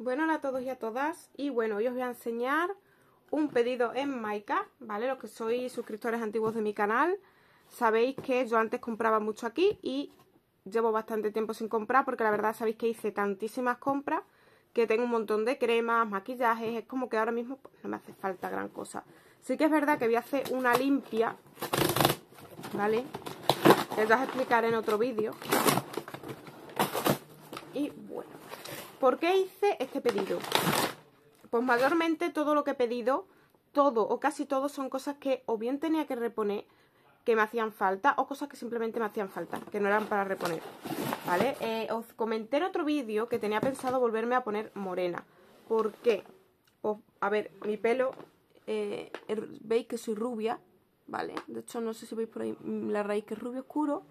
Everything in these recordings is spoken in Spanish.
Bueno, hola a todos y a todas. Y bueno, hoy os voy a enseñar un pedido en Maika, ¿vale? Los que sois suscriptores antiguos de mi canal, sabéis que yo antes compraba mucho aquí y llevo bastante tiempo sin comprar porque la verdad sabéis que hice tantísimas compras que tengo un montón de cremas, maquillajes, es como que ahora mismo pues, no me hace falta gran cosa. Sí que es verdad que voy a hacer una limpia, ¿vale? Que os explicar en otro vídeo. ¿Por qué hice este pedido? Pues mayormente todo lo que he pedido, todo o casi todo son cosas que o bien tenía que reponer, que me hacían falta, o cosas que simplemente me hacían falta, que no eran para reponer, ¿vale? Eh, os comenté en otro vídeo que tenía pensado volverme a poner morena. ¿Por qué? Pues, a ver, mi pelo, eh, veis que soy rubia, ¿vale? De hecho, no sé si veis por ahí mm, la raíz que es rubio oscuro.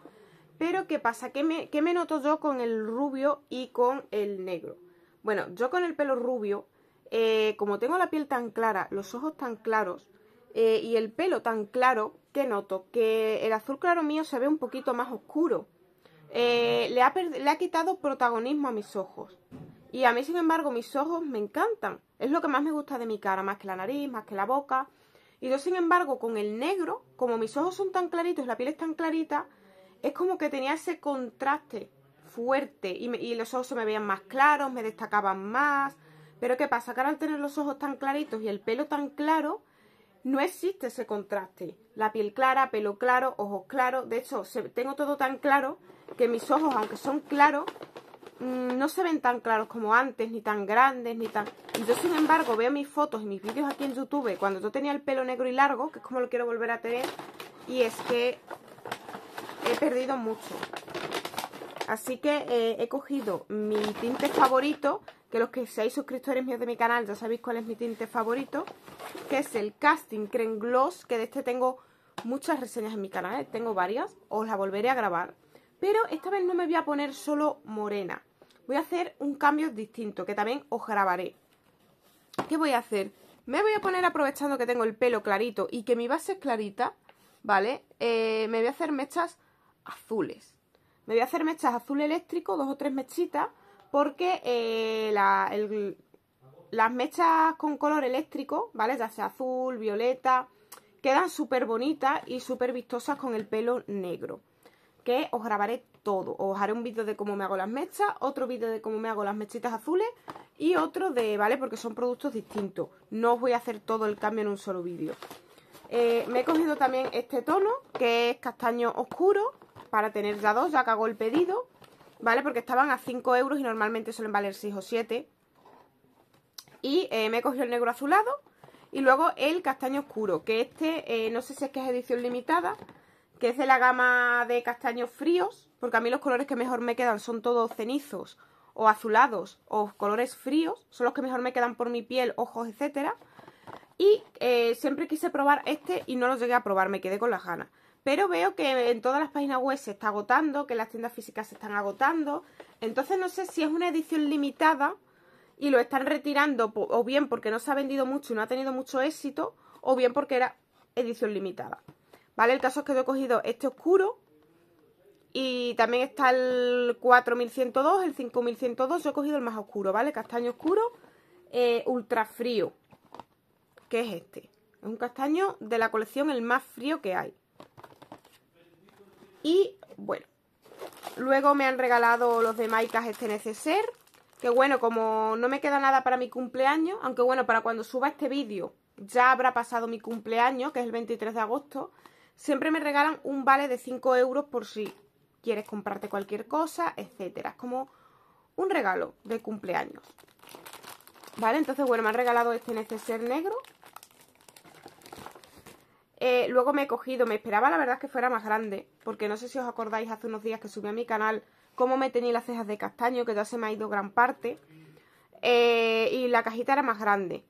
Pero, ¿qué pasa? qué me noto yo con el rubio y con el negro? Bueno, yo con el pelo rubio, eh, como tengo la piel tan clara, los ojos tan claros eh, y el pelo tan claro, que noto que el azul claro mío se ve un poquito más oscuro. Eh, le, ha le ha quitado protagonismo a mis ojos. Y a mí, sin embargo, mis ojos me encantan. Es lo que más me gusta de mi cara, más que la nariz, más que la boca. Y yo, sin embargo, con el negro, como mis ojos son tan claritos, la piel es tan clarita, es como que tenía ese contraste fuerte y, los ojos se me veían más claros, me destacaban más. Pero ¿qué pasa? Que ahora al tener los ojos tan claritos y el pelo tan claro, no existe ese contraste. La piel clara, pelo claro, ojos claros. De hecho, tengo todo tan claro que mis ojos, aunque son claros, mm, no se ven tan claros como antes, ni tan grandes, ni tan... Y yo, sin embargo, veo mis fotos y mis vídeos aquí en YouTube cuando yo tenía el pelo negro y largo, que es como lo quiero volver a tener, y es que he perdido mucho. Así que eh, he cogido mi tinte favorito, que los que seáis suscriptores míos de mi canal ya sabéis cuál es mi tinte favorito, que es el Casting Creme Gloss, que de este tengo muchas reseñas en mi canal, ¿eh? tengo varias, os la volveré a grabar. Pero esta vez no me voy a poner solo morena, voy a hacer un cambio distinto, que también os grabaré. ¿Qué voy a hacer? Me voy a poner aprovechando que tengo el pelo clarito y que mi base es clarita, ¿vale? Eh, me voy a hacer mechas azules. Me voy a hacer mechas azul eléctrico, dos o tres mechitas, porque eh, las mechas con color eléctrico, ¿vale? Ya sea azul, violeta, quedan súper bonitas y súper vistosas con el pelo negro. Que os grabaré todo. Os haré un vídeo de cómo me hago las mechas, otro vídeo de cómo me hago las mechitas azules y otro de, ¿vale? Porque son productos distintos. No os voy a hacer todo el cambio en un solo vídeo. Eh, me he cogido también este tono, que es castaño oscuro, para tener ya dos, ya cagó el pedido, ¿vale? Porque estaban a 5 euros y normalmente suelen valer 6 o 7. Y eh, me me cogió el negro azulado y luego el castaño oscuro, que este eh, no sé si es que es edición limitada, que es de la gama de castaños fríos, porque a mí los colores que mejor me quedan son todos cenizos o azulados o colores fríos, son los que mejor me quedan por mi piel, ojos, etcétera. Y eh, siempre quise probar este y no lo llegué a probar, me quedé con las ganas. Pero veo que en todas las páginas web se está agotando, que las tiendas físicas se están agotando. Entonces no sé si es una edición limitada y lo están retirando o bien porque no se ha vendido mucho y no ha tenido mucho éxito o bien porque era edición limitada. ¿Vale? El caso es que yo he cogido este oscuro y también está el 4102, el 5102. Yo he cogido el más oscuro, ¿vale? Castaño oscuro, eh, ultra frío, que es este. Es un castaño de la colección el más frío que hay. Y bueno, luego me han regalado los de Maicas este neceser. Que bueno, como no me queda nada para mi cumpleaños, aunque bueno, para cuando suba este vídeo ya habrá pasado mi cumpleaños, que es el 23 de agosto, siempre me regalan un vale de 5 euros por si quieres comprarte cualquier cosa, etcétera. Es como un regalo de cumpleaños. ¿Vale? Entonces, bueno, me han regalado este neceser negro eh, luego me he cogido, me esperaba la verdad que fuera más grande, porque no sé si os acordáis hace unos días que subí a mi canal cómo me tenía las cejas de castaño, que ya se me ha ido gran parte, eh, y la cajita era más grande,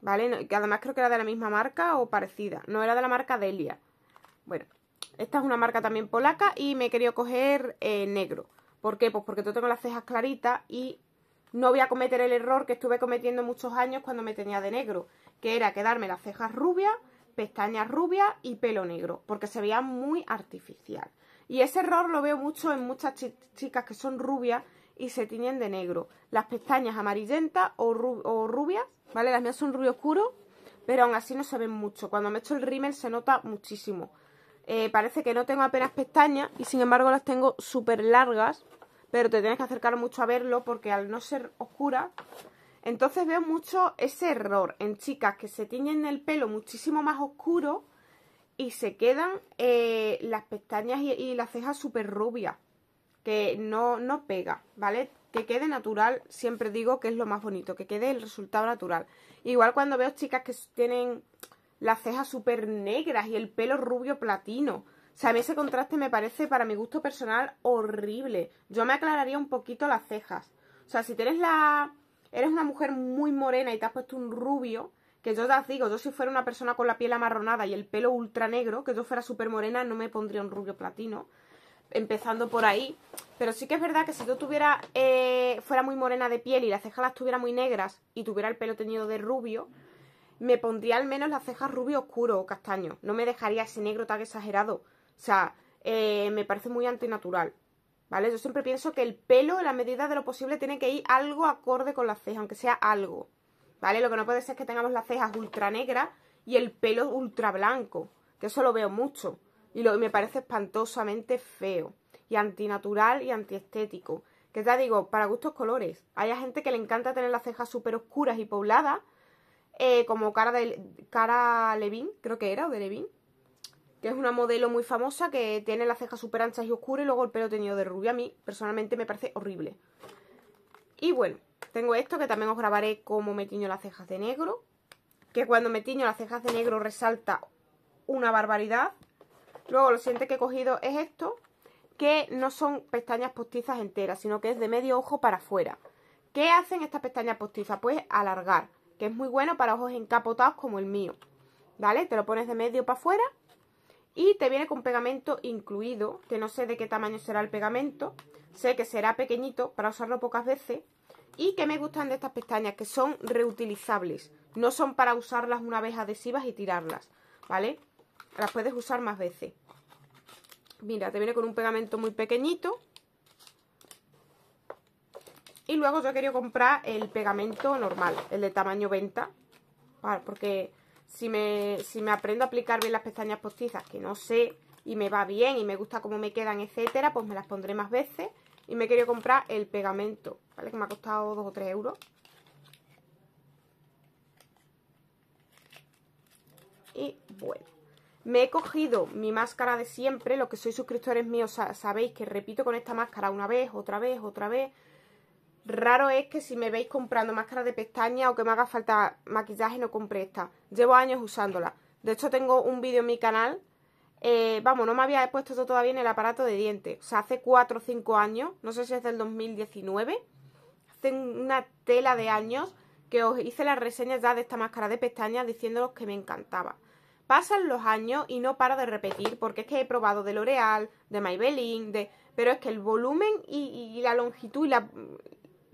¿vale? que además creo que era de la misma marca o parecida, no era de la marca Delia. Bueno, esta es una marca también polaca y me he querido coger eh, negro. ¿Por qué? Pues porque yo tengo las cejas claritas y no voy a cometer el error que estuve cometiendo muchos años cuando me tenía de negro, que era quedarme las cejas rubias pestañas rubias y pelo negro, porque se veía muy artificial. Y ese error lo veo mucho en muchas chicas que son rubias y se tiñen de negro. Las pestañas amarillentas o, rubias, ¿vale? Las mías son rubio oscuro, pero aún así no se ven mucho. Cuando me echo el rímel se nota muchísimo. Eh, parece que no tengo apenas pestañas y sin embargo las tengo súper largas, pero te tienes que acercar mucho a verlo porque al no ser oscura entonces veo mucho ese error en chicas que se tiñen el pelo muchísimo más oscuro y se quedan eh, las pestañas y, las cejas súper rubias, que no, no pega, ¿vale? Que quede natural, siempre digo que es lo más bonito, que quede el resultado natural. Igual cuando veo chicas que tienen las cejas súper negras y el pelo rubio platino. O sea, a mí ese contraste me parece, para mi gusto personal, horrible. Yo me aclararía un poquito las cejas. O sea, si tienes la, eres una mujer muy morena y te has puesto un rubio, que yo te digo, yo si fuera una persona con la piel amarronada y el pelo ultra negro, que yo fuera súper morena, no me pondría un rubio platino, empezando por ahí. Pero sí que es verdad que si yo tuviera, eh, fuera muy morena de piel y las cejas las tuviera muy negras y tuviera el pelo teñido de rubio, me pondría al menos las cejas rubio oscuro o castaño. No me dejaría ese negro tan exagerado. O sea, eh, me parece muy antinatural. ¿vale? Yo siempre pienso que el pelo, en la medida de lo posible, tiene que ir algo acorde con la cejas, aunque sea algo, ¿vale? Lo que no puede ser es que tengamos las cejas ultra negras y el pelo ultra blanco, que eso lo veo mucho y, lo, me parece espantosamente feo y antinatural y antiestético. Que ya digo, para gustos colores. Hay gente que le encanta tener las cejas súper oscuras y pobladas, eh, como cara de cara Levin, creo que era, o de Levin que es una modelo muy famosa que tiene las cejas súper anchas y oscuras y luego el pelo tenido de rubio. A mí, personalmente, me parece horrible. Y bueno, tengo esto que también os grabaré como me tiño las cejas de negro. Que cuando me tiño las cejas de negro resalta una barbaridad. Luego lo siguiente que he cogido es esto, que no son pestañas postizas enteras, sino que es de medio ojo para afuera. ¿Qué hacen estas pestañas postizas? Pues alargar, que es muy bueno para ojos encapotados como el mío. ¿Vale? Te lo pones de medio para afuera y te viene con pegamento incluido, que no sé de qué tamaño será el pegamento, sé que será pequeñito para usarlo pocas veces y que me gustan de estas pestañas que son reutilizables, no son para usarlas una vez adhesivas y tirarlas, ¿vale? Las puedes usar más veces. Mira, te viene con un pegamento muy pequeñito y luego yo quería comprar el pegamento normal, el de tamaño venta, porque si me, aprendo a aplicar bien las pestañas postizas, que no sé, y me va bien, y me gusta cómo me quedan, etcétera, pues me las pondré más veces. Y me querido comprar el pegamento, ¿vale? Que me ha costado dos o tres euros. Y bueno, me he cogido mi máscara de siempre. Los que sois suscriptores míos sabéis que repito con esta máscara una vez, otra vez, otra vez Raro es que si me veis comprando máscara de pestaña o que me haga falta maquillaje no compré esta. Llevo años usándola. De hecho tengo un vídeo en mi canal. Eh, vamos, no me había puesto todavía en el aparato de dientes. O sea, hace 4 o 5 años, no sé si es del 2019. Hace una tela de años que os hice las reseñas ya de esta máscara de pestañas diciéndolos que me encantaba. Pasan los años y no paro de repetir, porque es que he probado de L'Oreal, de Maybelline, de... pero es que el volumen y, y la longitud y la,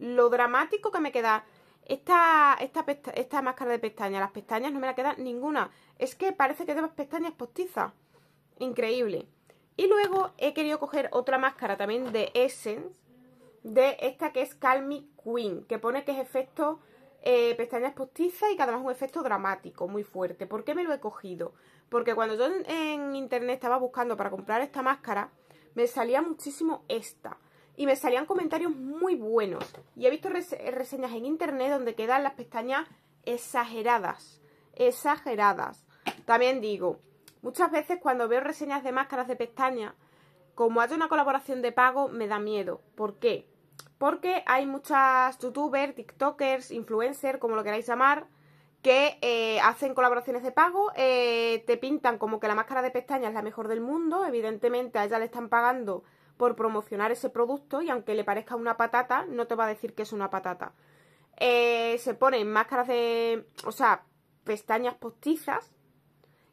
lo dramático que me queda esta, esta, esta máscara de pestañas, las pestañas no me la queda ninguna. Es que parece que tengo pestañas postizas. Increíble. Y luego he querido coger otra máscara también de Essence, de esta que es Calmi Queen, que pone que es efecto eh, pestañas postizas y que además es un efecto dramático, muy fuerte. ¿Por qué me lo he cogido? Porque cuando yo en internet estaba buscando para comprar esta máscara, me salía muchísimo esta y me salían comentarios muy buenos. Y he visto reseñas en internet donde quedan las pestañas exageradas, exageradas. También digo, muchas veces cuando veo reseñas de máscaras de pestañas, como hay una colaboración de pago, me da miedo. ¿Por qué? Porque hay muchas youtubers, tiktokers, influencers, como lo queráis llamar, que eh, hacen colaboraciones de pago, eh, te pintan como que la máscara de pestaña es la mejor del mundo, evidentemente a ella le están pagando por promocionar ese producto y aunque le parezca una patata, no te va a decir que es una patata. Eh, se ponen máscaras de, o sea, pestañas postizas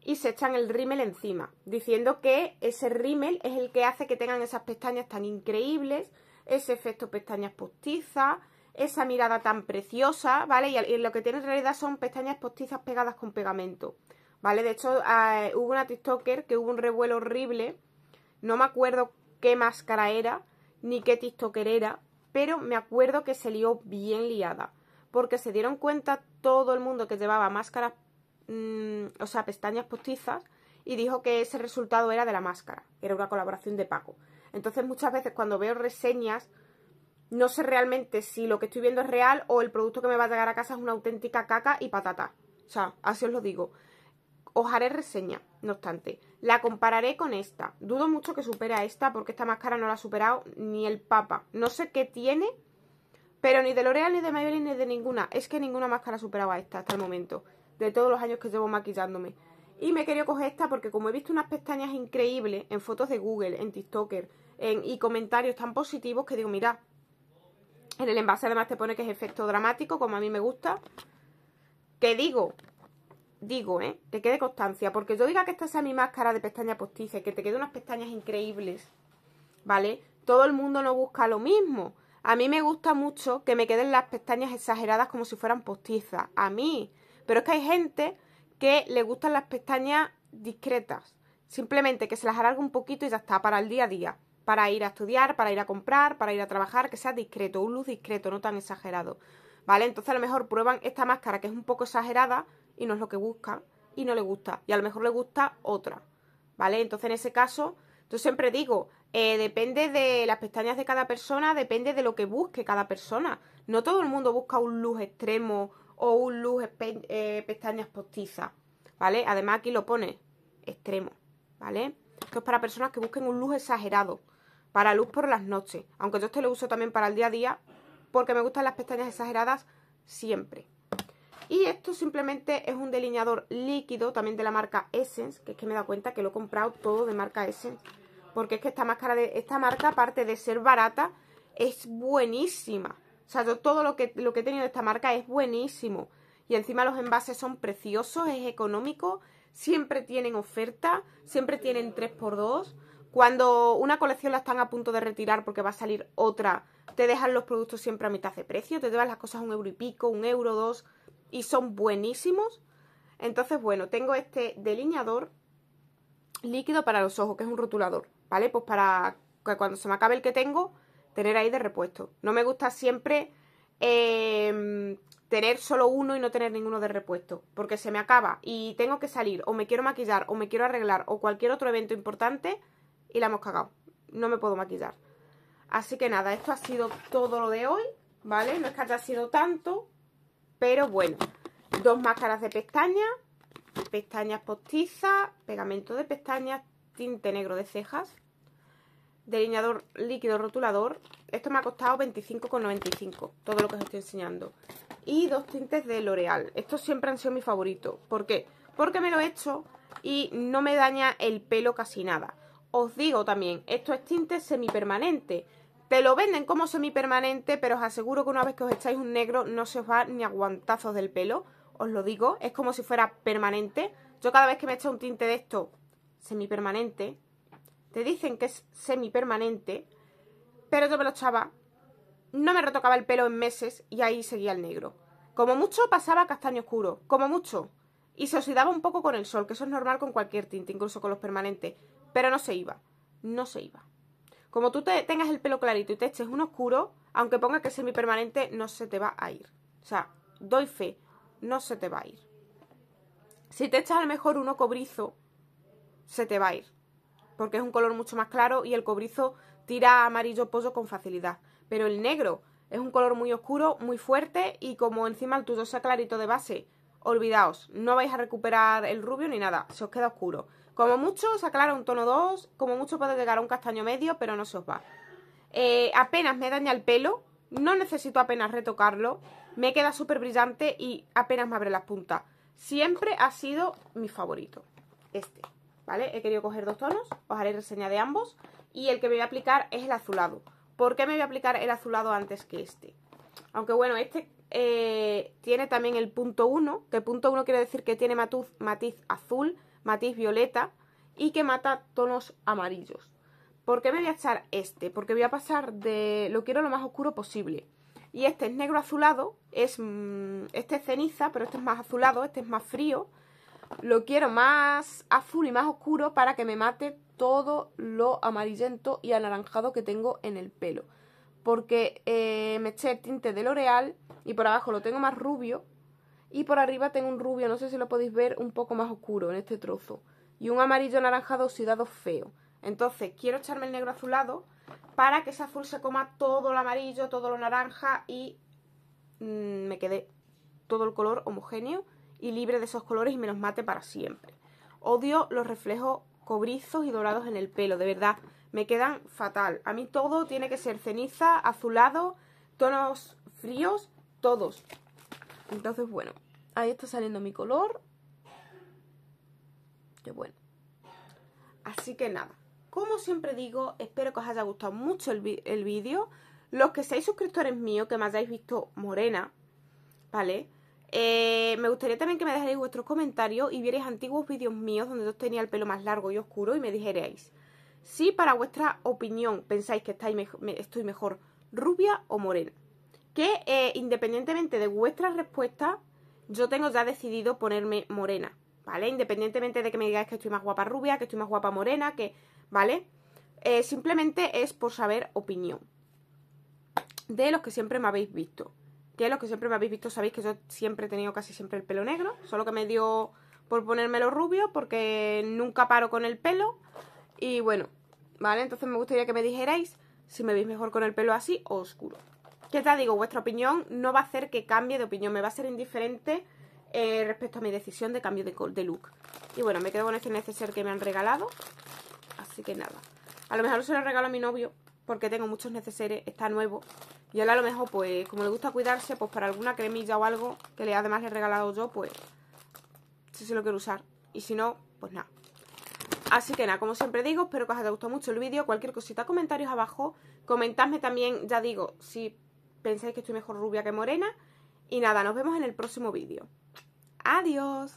y se echan el rímel encima, diciendo que ese rímel es el que hace que tengan esas pestañas tan increíbles, ese efecto pestañas postizas, esa mirada tan preciosa, ¿vale? Y lo que tiene en realidad son pestañas postizas pegadas con pegamento, ¿vale? De hecho, eh, hubo una TikToker que hubo un revuelo horrible, no me acuerdo qué máscara era ni qué TikToker era, pero me acuerdo que se lió bien liada, porque se dieron cuenta todo el mundo que llevaba máscaras, mm, o sea, pestañas postizas, y dijo que ese resultado era de la máscara, era una colaboración de Paco. Entonces muchas veces cuando veo reseñas, no sé realmente si lo que estoy viendo es real o el producto que me va a llegar a casa es una auténtica caca y patata. O sea, así os lo digo. Os haré reseña, no obstante. La compararé con esta. Dudo mucho que supera esta porque esta máscara no la ha superado ni el Papa. No sé qué tiene, pero ni de L'Oreal, ni de Maybelline, ni de ninguna. Es que ninguna máscara superaba a esta hasta el momento. De todos los años que llevo maquillándome. Y me quería coger esta porque como he visto unas pestañas increíbles en fotos de Google, en TikToker y comentarios tan positivos que digo, mira, en el envase además te pone que es efecto dramático, como a mí me gusta. Que digo, digo, ¿eh? Que quede constancia, porque yo diga que esta sea mi máscara de pestaña postiza, y que te quede unas pestañas increíbles, ¿vale? Todo el mundo no busca lo mismo. A mí me gusta mucho que me queden las pestañas exageradas como si fueran postizas, a mí. Pero es que hay gente que le gustan las pestañas discretas, simplemente que se las alargue un poquito y ya está, para el día a día, para ir a estudiar, para ir a comprar, para ir a trabajar, que sea discreto, un luz discreto, no tan exagerado. ¿Vale? Entonces a lo mejor prueban esta máscara que es un poco exagerada, y no es lo que busca y no le gusta. Y a lo mejor le gusta otra. ¿Vale? Entonces en ese caso, yo siempre digo, eh, depende de las pestañas de cada persona, depende de lo que busque cada persona. No todo el mundo busca un luz extremo o un luz eh, pestañas postizas. ¿Vale? Además aquí lo pone extremo. ¿Vale? Esto es para personas que busquen un luz exagerado. Para luz por las noches. Aunque yo este lo uso también para el día a día. Porque me gustan las pestañas exageradas siempre. Y esto simplemente es un delineador líquido, también de la marca Essence, que es que me da cuenta que lo he comprado todo de marca Essence. Porque es que esta máscara de esta marca, aparte de ser barata, es buenísima. O sea, yo todo lo que, lo que he tenido de esta marca es buenísimo. Y encima los envases son preciosos, es económico, siempre tienen oferta, siempre tienen 3x2. Cuando una colección la están a punto de retirar porque va a salir otra, te dejan los productos siempre a mitad de precio, te llevas las cosas un euro y pico, un euro, dos y son buenísimos. Entonces, bueno, tengo este delineador líquido para los ojos, que es un rotulador, ¿vale? Pues para que cuando se me acabe el que tengo, tener ahí de repuesto. No me gusta siempre em, tener solo uno y no tener ninguno de repuesto, porque se me acaba y tengo que salir, o me quiero maquillar, o me quiero arreglar, o cualquier otro evento importante, y la hemos cagado. No me puedo maquillar. Así que nada, esto ha sido todo lo de hoy, ¿vale? No es que haya sido tanto, pero bueno, dos máscaras de pestañas, pestañas postizas, pegamento de pestañas, tinte negro de cejas, delineador líquido rotulador. Esto me ha costado 25,95, todo lo que os estoy enseñando. Y dos tintes de L'Oreal. Estos siempre han sido mi favorito. ¿Por qué? Porque me lo he hecho y no me daña el pelo casi nada. Os digo también, esto es tinte semipermanente. Te lo venden como semipermanente, pero os aseguro que una vez que os echáis un negro no se os va ni aguantazos del pelo. Os lo digo, es como si fuera permanente. Yo cada vez que me echo un tinte de esto semipermanente, te dicen que es semipermanente, pero yo me lo echaba, no me retocaba el pelo en meses y ahí seguía el negro. Como mucho pasaba castaño oscuro, como mucho. Y se oxidaba un poco con el sol, que eso es normal con cualquier tinte, incluso con los permanentes. Pero no se iba, no se iba. Como tú te tengas el pelo clarito y te eches un oscuro, aunque ponga que es semipermanente, no se te va a ir. O sea, doy fe, no se te va a ir. Si te echas a lo mejor uno cobrizo, se te va a ir. Porque es un color mucho más claro y el cobrizo tira amarillo pollo con facilidad. Pero el negro es un color muy oscuro, muy fuerte y como encima el tuyo sea clarito de base, olvidaos, no vais a recuperar el rubio ni nada, se os queda oscuro. Como mucho se aclara un tono 2, como mucho puede llegar a un castaño medio, pero no se os va. Eh, apenas me daña el pelo, no necesito apenas retocarlo, me queda súper brillante y apenas me abre las puntas. Siempre ha sido mi favorito, este, ¿vale? He querido coger dos tonos, os haré reseña de ambos y el que me voy a aplicar es el azulado. ¿Por qué me voy a aplicar el azulado antes que este? Aunque bueno, este eh, tiene también el punto 1, que el punto 1 quiere decir que tiene matiz azul, matiz violeta y que mata tonos amarillos. ¿Por qué me voy a echar este? Porque voy a pasar de... lo quiero lo más oscuro posible. Y este es negro azulado, es mm, este es ceniza, pero este es más azulado, este es más frío. Lo quiero más azul y más oscuro para que me mate todo lo amarillento y anaranjado que tengo en el pelo. Porque eh, me eché el tinte de L'Oreal y por abajo lo tengo más rubio y por arriba tengo un rubio, no sé si lo podéis ver, un poco más oscuro en este trozo y un amarillo anaranjado oxidado feo. Entonces quiero echarme el negro azulado para que ese azul se coma todo lo amarillo, todo lo naranja y mm, me quede todo el color homogéneo y libre de esos colores y me los mate para siempre. Odio los reflejos cobrizos y dorados en el pelo, de verdad, me quedan fatal. A mí todo tiene que ser ceniza, azulado, tonos fríos, todos. Entonces, bueno, ahí está saliendo mi color. Qué bueno. Así que nada, como siempre digo, espero que os haya gustado mucho el, vídeo. Los que seáis suscriptores míos, que me hayáis visto morena, ¿vale? Eh, me gustaría también que me dejarais vuestros comentarios y vierais antiguos vídeos míos donde yo tenía el pelo más largo y oscuro y me dijerais si para vuestra opinión pensáis que estáis estoy mejor rubia o morena que eh, independientemente de vuestras respuestas, yo tengo ya decidido ponerme morena, ¿vale? Independientemente de que me digáis que estoy más guapa rubia, que estoy más guapa morena, que, ¿vale? Eh, simplemente es por saber opinión de los que siempre me habéis visto. Que los que siempre me habéis visto sabéis que yo siempre he tenido casi siempre el pelo negro, solo que me dio por ponérmelo rubio porque nunca paro con el pelo. Y bueno, ¿vale? Entonces me gustaría que me dijerais si me veis mejor con el pelo así o oscuro. ¿Qué te digo? Vuestra opinión no va a hacer que cambie de opinión, me va a ser indiferente eh, respecto a mi decisión de cambio de, look. Y bueno, me quedo con este neceser que me han regalado, así que nada. A lo mejor se lo regalo a mi novio, porque tengo muchos neceseres, está nuevo. Y él a lo mejor, pues, como le gusta cuidarse, pues para alguna cremilla o algo que le además le he regalado yo, pues, si se lo quiero usar. Y si no, pues nada. Así que nada, como siempre digo, espero que os haya gustado mucho el vídeo. Cualquier cosita, comentarios abajo. Comentadme también, ya digo, si pensáis que estoy mejor rubia que morena. Y nada, nos vemos en el próximo vídeo. Adiós.